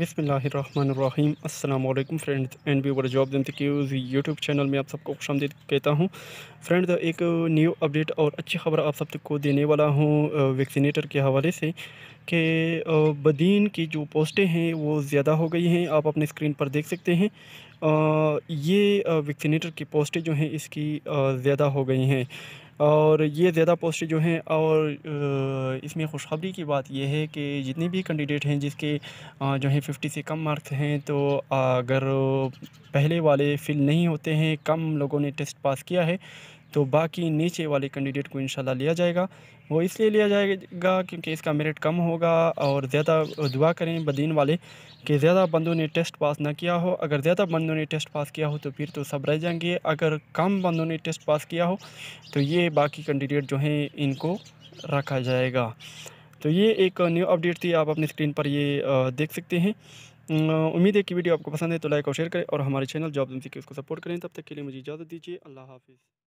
बिसमीम अल्लाम friends and viewer जॉब जनते क्यूज़ यूट्यूब चैनल में आप सबको खुश आमदीद कहता हूँ फ्रेंड्स एक न्यू अपडेट और अच्छी खबर आप सब को देने वाला हूँ वैक्सीनेटर के हवाले से कि बदीन की जो पोस्टें हैं वो ज़्यादा हो गई हैं आप अपने स्क्रीन पर देख सकते हैं ये वैक्सीनेटर की पोस्टें जो हैं इसकी ज़्यादा हो गई हैं और ये ज़्यादा पोस्ट जो हैं और इसमें खुशखबरी की बात यह है कि जितने भी कैंडिडेट हैं जिसके जो हैं फिफ्टी से कम मार्क्स हैं तो अगर पहले वाले फिल नहीं होते हैं कम लोगों ने टेस्ट पास किया है तो बाकी नीचे वाले कैंडिडेट को इनशाला लिया जाएगा वो इसलिए लिया जाएगा क्योंकि इसका मेरिट कम होगा और ज़्यादा दुआ करें बदीन वाले कि ज़्यादा बंदों ने टेस्ट पास ना किया हो अगर ज़्यादा बंदों ने टेस्ट पास किया हो तो फिर तो सब रह जाएंगे अगर कम बंदों ने टेस्ट पास किया हो तो ये बाकी कैंडिडेट जो हैं इनको रखा जाएगा तो ये एक न्यू अपडेट थी आप अपनी स्क्रीन पर ये देख सकते हैं उम्मीद है कि वीडियो आपको पसंद है तो लाइक और शेयर करें और हमारे चैनल जॉब जिंदगी उसको सपोर्ट करें तब तक के लिए मुझे इजाज़त दीजिए अल्लाह हाफिज़